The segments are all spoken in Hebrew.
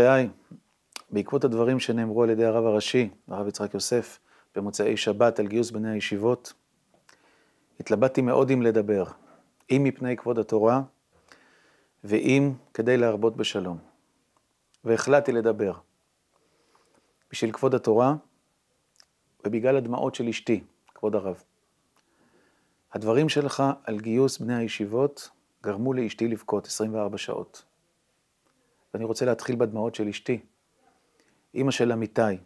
חיי, בעקבות הדברים שנאמרו על ידי הרב הראשי, הרב יצחק יוסף, במוצאי שבת על גיוס בני הישיבות, התלבטתי מאוד אם לדבר, אם מפני כבוד התורה, ואם כדי להרבות בשלום. והחלטתי לדבר. בשביל כבוד התורה, ובגלל הדמעות של אשתי, כבוד הרב. הדברים שלך על גיוס בני הישיבות גרמו לאשתי לבכות 24 שעות. ואני רוצה להתחיל בדמעות של אשתי. אימא של אמיתי,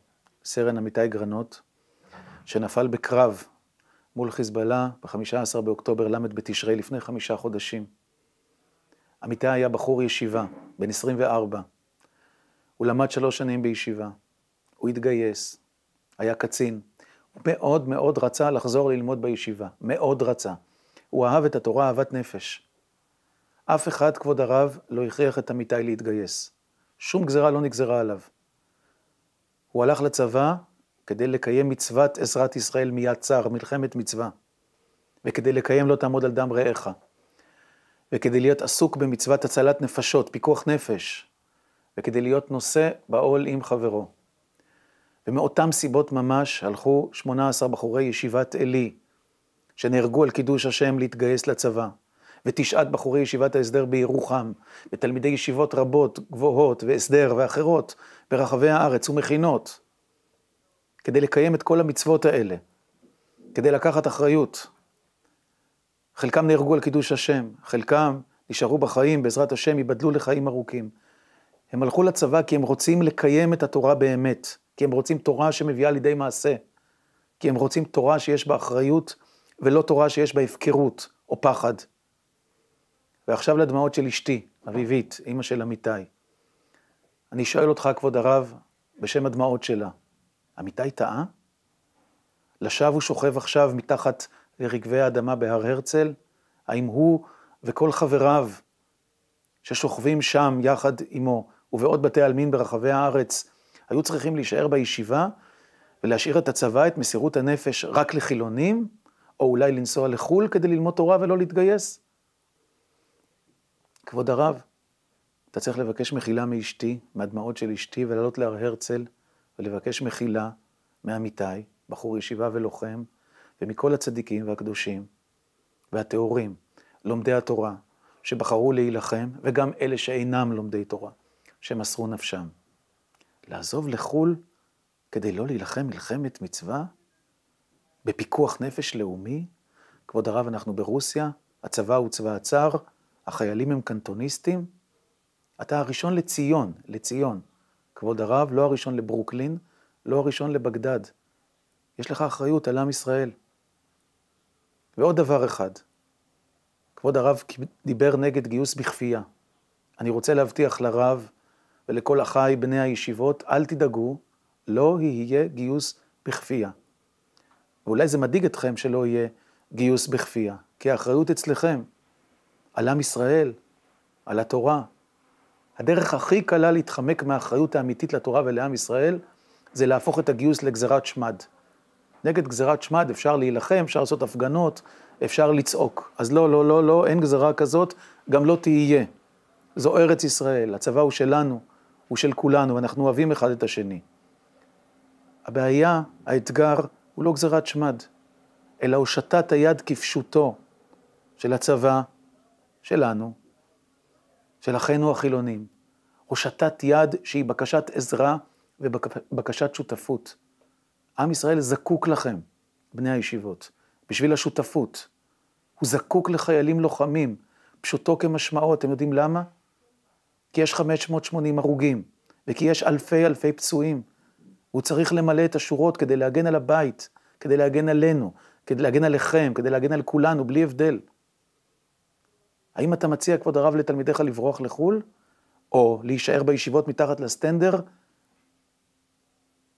סרן אמיתי גרנות, שנפל בקרב מול חיזבאללה ב-15 באוקטובר ל' בתשרי, לפני חמישה חודשים. אמיתי היה בחור ישיבה, בן 24. הוא למד שלוש שנים בישיבה. הוא התגייס, היה קצין. הוא מאוד מאוד רצה לחזור ללמוד בישיבה, מאוד רצה. הוא אהב את התורה אהבת נפש. אף אחד, כבוד הרב, לא הכריח את עמיתי להתגייס. שום גזרה לא נגזרה עליו. הוא הלך לצבא כדי לקיים מצוות עזרת ישראל מיד צר, מלחמת מצווה. וכדי לקיים לא תעמוד על דם רעך. וכדי להיות עסוק במצוות הצלת נפשות, פיקוח נפש. וכדי להיות נושא בעול עם חברו. ומאותם סיבות ממש הלכו 18 בחורי ישיבת עלי, שנהרגו על קידוש השם להתגייס לצבא. ותשעת בחורי ישיבת ההסדר בירוחם, ותלמידי ישיבות רבות, גבוהות והסדר ואחרות ברחבי הארץ ומכינות, כדי לקיים את כל המצוות האלה, כדי לקחת אחריות. חלקם נהרגו על קידוש השם, חלקם נשארו בחיים, בעזרת השם, ייבדלו לחיים ארוכים. הם הלכו לצבא כי הם רוצים לקיים את התורה באמת, כי הם רוצים תורה שמביאה לידי מעשה, כי הם רוצים תורה שיש בה אחריות ולא תורה שיש בה הפקרות או פחד. ועכשיו לדמעות של אשתי, אביבית, אימא של אמיתי. אני שואל אותך, כבוד הרב, בשם הדמעות שלה, אמיתי טעה? לשווא הוא שוכב עכשיו מתחת לרגבי האדמה בהר הרצל? האם הוא וכל חבריו ששוכבים שם יחד עמו ובעוד בתי עלמין ברחבי הארץ, היו צריכים להישאר בישיבה ולהשאיר את הצבא, את מסירות הנפש, רק לחילונים, או אולי לנסוע לחו"ל כדי ללמוד תורה ולא להתגייס? כבוד הרב, אתה צריך לבקש מחילה מאשתי, מהדמעות של אשתי, ולעלות להר הרצל, ולבקש מחילה מעמיתי, בחור ישיבה ולוחם, ומכל הצדיקים והקדושים והטהורים, לומדי התורה, שבחרו להילחם, וגם אלה שאינם לומדי תורה, שמסרו נפשם. לעזוב לחו"ל כדי לא להילחם מלחמת מצווה? בפיקוח נפש לאומי? כבוד הרב, אנחנו ברוסיה, הצבא הוא צבא הצאר, החיילים הם קנטוניסטים? אתה הראשון לציון, לציון. כבוד הרב, לא הראשון לברוקלין, לא הראשון לבגדד. יש לך אחריות על עם ישראל. ועוד דבר אחד, כבוד הרב דיבר נגד גיוס בכפייה. אני רוצה להבטיח לרב ולכל אחיי בני הישיבות, אל תדאגו, לא יהיה גיוס בכפייה. ואולי זה מדאיג אתכם שלא יהיה גיוס בכפייה, כי האחריות אצלכם. על עם ישראל, על התורה. הדרך הכי קלה להתחמק מהאחריות האמיתית לתורה ולעם ישראל, זה להפוך את הגיוס לגזירת שמד. נגד גזירת שמד אפשר להילחם, אפשר לעשות הפגנות, אפשר לצעוק. אז לא, לא, לא, לא, אין גזירה כזאת, גם לא תהיה. זו ארץ ישראל, הצבא הוא שלנו, הוא של כולנו, ואנחנו אוהבים אחד את השני. הבעיה, האתגר, הוא לא גזירת שמד, אלא הושטת היד כפשוטו של הצבא, שלנו, של אחינו החילונים, הושטת יד שהיא בקשת עזרה ובקשת שותפות. עם ישראל זקוק לכם, בני הישיבות, בשביל השותפות. הוא זקוק לחיילים לוחמים, פשוטו כמשמעו, אתם יודעים למה? כי יש 580 הרוגים, וכי יש אלפי אלפי פצועים. הוא צריך למלא את השורות כדי להגן על הבית, כדי להגן עלינו, כדי להגן עליכם, כדי להגן על כולנו, בלי הבדל. האם אתה מציע, כבוד הרב, לתלמידיך לברוח לחו"ל, או להישאר בישיבות מתחת לסטנדר?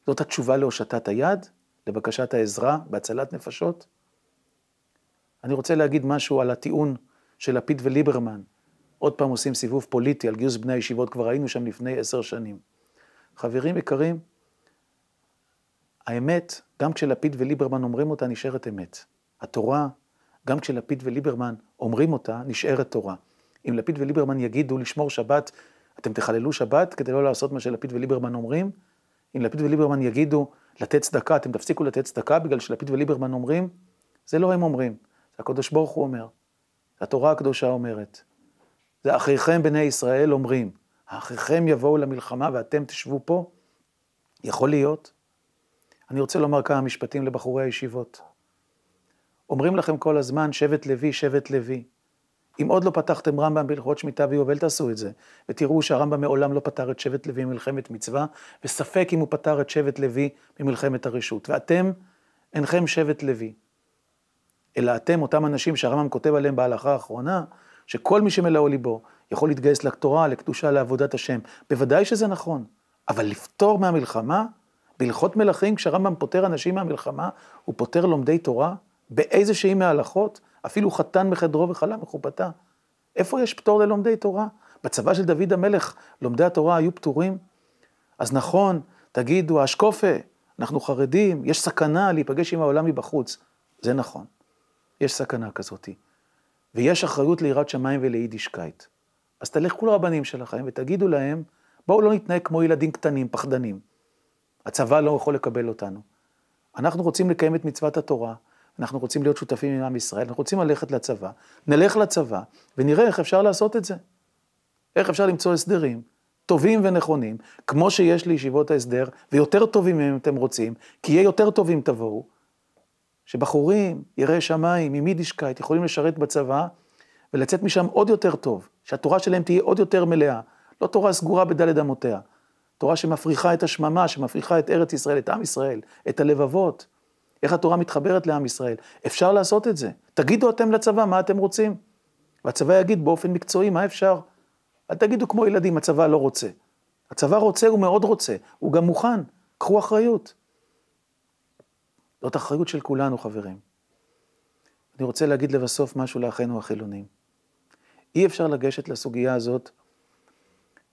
זאת התשובה להושטת היד, לבקשת העזרה בהצלת נפשות? אני רוצה להגיד משהו על הטיעון של לפיד וליברמן. עוד פעם עושים סיבוב פוליטי על גיוס בני הישיבות, כבר היינו שם לפני עשר שנים. חברים יקרים, האמת, גם כשלפיד וליברמן אומרים אותה, נשארת אמת. התורה גם כשלפיד וליברמן אומרים אותה, נשארת תורה. אם לפיד וליברמן יגידו לשמור שבת, אתם תחללו שבת כדי לא לעשות מה שלפיד וליברמן אומרים? אם לפיד וליברמן יגידו לתת צדקה, אתם תפסיקו לתת צדקה בגלל שלפיד וליברמן אומרים? זה לא הם אומרים, זה הקדוש ברוך הוא אומר. התורה הקדושה אומרת. זה אחיכם בני ישראל אומרים, האחיכם יבואו למלחמה ואתם תשבו פה? יכול להיות. אני רוצה לומר כמה משפטים לבחורי הישיבות. אומרים לכם כל הזמן, שבט לוי, שבט לוי. אם עוד לא פתחתם רמב"ם בהלכות שמיטה ויובל, תעשו את זה. ותראו שהרמב"ם מעולם לא פתר את שבט לוי ממלחמת מצווה, וספק אם הוא פתר את שבט לוי ממלחמת הרשות. ואתם, אינכם שבט לוי. אלא אתם אותם אנשים שהרמב"ם כותב עליהם בהלכה האחרונה, שכל מי שמלאו ליבו יכול להתגייס לתורה, לקדושה, לעבודת השם. בוודאי שזה נכון, אבל לפטור מהמלחמה, בהלכות מלכים, כשהרמב"ם פוטר אנשים מהמלחמה, הוא פוטר לומדי תורה, באיזושהי מההלכות, אפילו חתן מחדרו וחלה מחופתה. איפה יש פטור ללומדי תורה? בצבא של דוד המלך, לומדי התורה היו פטורים? אז נכון, תגידו, השקופה, אנחנו חרדים, יש סכנה להיפגש עם העולם מבחוץ. זה נכון, יש סכנה כזאת. ויש אחריות ליראת שמיים וליידישקייט. אז תלכו לרבנים שלכם ותגידו להם, בואו לא נתנהג כמו ילדים קטנים, פחדנים. הצבא לא יכול לקבל אותנו. אנחנו רוצים לקיים את מצוות התורה, אנחנו רוצים להיות שותפים עם עם ישראל, אנחנו רוצים ללכת לצבא, נלך לצבא ונראה איך אפשר לעשות את זה. איך אפשר למצוא הסדרים טובים ונכונים, כמו שיש לישיבות ההסדר, ויותר טובים אם אתם רוצים, כי יהיה יותר טובים תבואו, שבחורים, יראי שמיים, עם יידישקייט, יכולים לשרת בצבא ולצאת משם עוד יותר טוב, שהתורה שלהם תהיה עוד יותר מלאה, לא תורה סגורה בדלת אמותיה, תורה שמפריחה את השממה, שמפריחה את ארץ ישראל, את עם ישראל, את הלבבות. איך התורה מתחברת לעם ישראל. אפשר לעשות את זה. תגידו אתם לצבא מה אתם רוצים. והצבא יגיד באופן מקצועי מה אפשר. אל תגידו כמו ילדים, הצבא לא רוצה. הצבא רוצה, הוא מאוד רוצה, הוא גם מוכן. קחו אחריות. זאת אחריות של כולנו, חברים. אני רוצה להגיד לבסוף משהו לאחינו החילונים. אי אפשר לגשת לסוגיה הזאת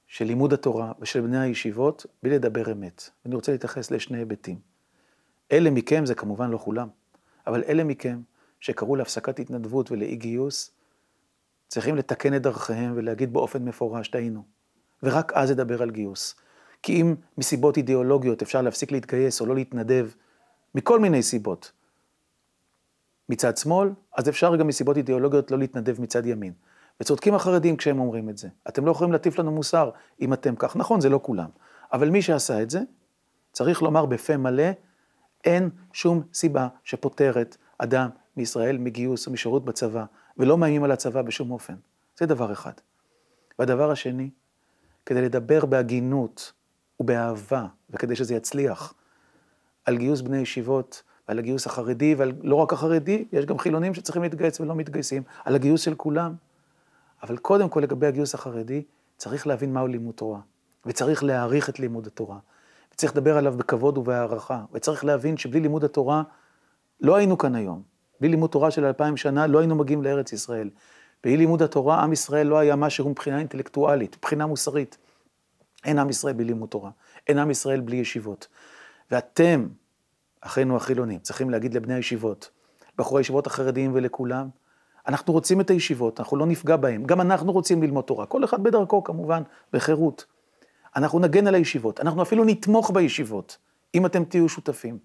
של לימוד התורה ושל בני הישיבות בלי לדבר אמת. אני רוצה להתייחס לשני היבטים. אלה מכם, זה כמובן לא כולם, אבל אלה מכם שקראו להפסקת התנדבות ולאי גיוס, צריכים לתקן את דרכיהם ולהגיד באופן מפורש, טעינו. ורק אז אדבר על גיוס. כי אם מסיבות אידיאולוגיות אפשר להפסיק להתגייס או לא להתנדב, מכל מיני סיבות, מצד שמאל, אז אפשר גם מסיבות אידיאולוגיות לא להתנדב מצד ימין. וצודקים החרדים כשהם אומרים את זה. אתם לא יכולים להטיף לנו מוסר אם אתם כך. נכון, זה לא כולם. אבל מי שעשה את זה, צריך לומר בפה מלא, אין שום סיבה שפוטרת אדם מישראל מגיוס או משירות בצבא, ולא מאיימים על הצבא בשום אופן. זה דבר אחד. והדבר השני, כדי לדבר בהגינות ובאהבה, וכדי שזה יצליח, על גיוס בני ישיבות, על הגיוס החרדי, ועל לא רק החרדי, יש גם חילונים שצריכים להתגייס ולא מתגייסים, על הגיוס של כולם. אבל קודם כל לגבי הגיוס החרדי, צריך להבין מהו לימוד תורה, וצריך להעריך את לימוד התורה. צריך לדבר עליו בכבוד ובהערכה, וצריך להבין שבלי לימוד התורה לא היינו כאן היום. בלי לימוד תורה של אלפיים שנה לא היינו מגיעים לארץ ישראל. בלי לימוד התורה עם ישראל לא היה משהו מבחינה אינטלקטואלית, מבחינה מוסרית. אין עם ישראל בלי לימוד תורה, אין עם ישראל בלי ישיבות. ואתם, אחינו החילונים, צריכים להגיד לבני הישיבות, בחורי הישיבות החרדיים ולכולם, אנחנו רוצים את הישיבות, אנחנו לא נפגע בהם. גם אנחנו רוצים ללמוד תורה, כל אחד בדרכו כמובן, בחירות. אנחנו נגן על הישיבות, אנחנו אפילו נתמוך בישיבות, אם אתם תהיו שותפים.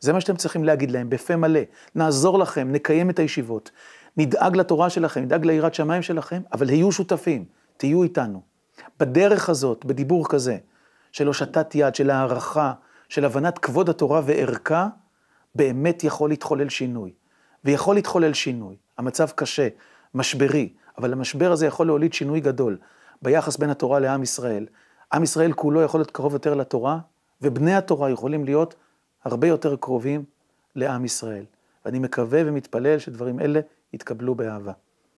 זה מה שאתם צריכים להגיד להם, בפה מלא. נעזור לכם, נקיים את הישיבות. נדאג לתורה שלכם, נדאג ליראת שמיים שלכם, אבל היו שותפים, תהיו איתנו. בדרך הזאת, בדיבור כזה, של הושטת יד, של הערכה, של הבנת כבוד התורה וערכה, באמת יכול להתחולל שינוי. ויכול להתחולל שינוי. המצב קשה, משברי, אבל המשבר הזה יכול להוליד שינוי גדול ביחס בין התורה לעם ישראל, עם ישראל כולו יכול להיות קרוב יותר לתורה, ובני התורה יכולים להיות הרבה יותר קרובים לעם ישראל. ואני מקווה ומתפלל שדברים אלה יתקבלו באהבה.